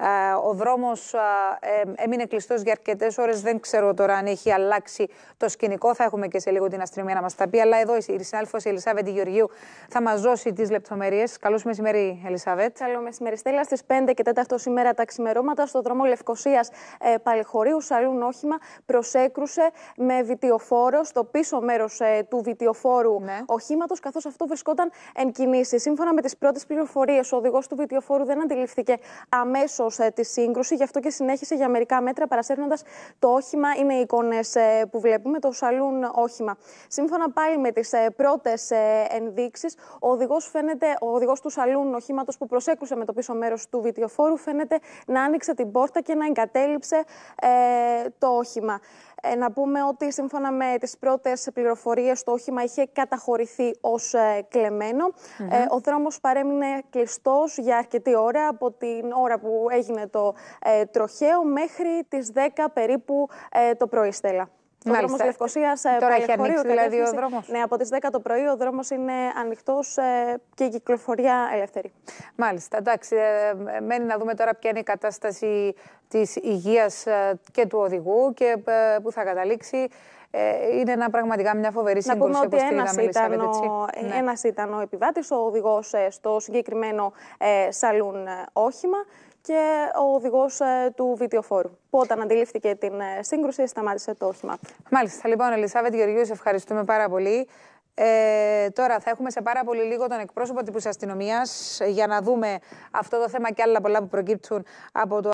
Uh, ο δρόμος έμεινε κλειστός για αρκετές ώρες. Δεν ξέρω τώρα αν έχει αλλάξει το σκηνικό. Θα έχουμε και σε λίγο την αστυνομία να μας τα πει. Αλλά εδώ η συνάδελφος η Γεωργίου θα μας δώσει τις λεπτομέρειες. Καλώς μεσημέρι, Ελισάβετ. Καλό μεσημέρι, Στέλλα. Στις 5 και 4 σήμερα τα ξημερώματα στο δρόμο Λευκοσίας ε, Παλαιχωρίου, σαλούν όχημα, προσέκρουσε με βιτιοφόρο στο πίσω μέρος ε, του βιτιοφόρου ναι. οχήματος, καθώς αυτό βρισκόταν εν κινήσει. Σύμφωνα με τις πρώτες πληροφορίες, ο οδηγός του βιτιοφόρου δεν αντιληφθήκε αμέσως ε, σύγκρουση. Γι' αυτό και συνέχισε για μερικά μέτρα, παρασέρνοντα το όχημα. Είναι οι εικόνες ε, που βλέπουμε, το σαλούν όχημα. Σύμφωνα πάλι με τις ε, πρώτες ενδείξεις, ο οδηγός φαίνεται, ο του σαλούν οχήματος που προσέκρουσε με το πίσω μέρος του βιτιοφόρου, φαίνεται να άνοιξε την πόρτα και να εγκατέλειψε ε, το όχημα. Ε, να πούμε ότι σύμφωνα με τις πρώτες πληροφορίες το όχημα είχε καταχωρηθεί ως ε, κλεμμένο. Ε, ο δρόμος παρέμεινε κλειστός για αρκετή ώρα από την ώρα που έγινε το ε, τροχαίο μέχρι τις 10 περίπου το πρωί Στέλλα. Ο δρόμος ε, Τώρα έχει ανοίξει δηλαδή ο δρόμος. Ναι, από τις 10 το πρωί ο δρόμος είναι ανοιχτός ε, και η κυκλοφορία ελεύθερη. Μάλιστα. Εντάξει, ε, μένει να δούμε τώρα ποια είναι η κατάσταση της υγείας και του οδηγού και πού θα καταλήξει. Είναι ένα, πραγματικά μια φοβερή σύγκρουση. Να πούμε ότι ένας ήταν, ο, ναι. ήταν ο επιβάτης, ο οδηγός στο συγκεκριμένο σαλούν όχημα και ο οδηγός ε, του βιντεοφόρου. Που όταν αντιλήφθηκε την ε, σύγκρουση, σταμάτησε το όχημά Μάλιστα. Λοιπόν, Ελισάβετ Γεωργίου, σε ευχαριστούμε πάρα πολύ. Ε, τώρα θα έχουμε σε πάρα πολύ λίγο τον εκπρόσωπο της αστυνομίας ε, για να δούμε αυτό το θέμα και άλλα πολλά που προκύπτουν από το.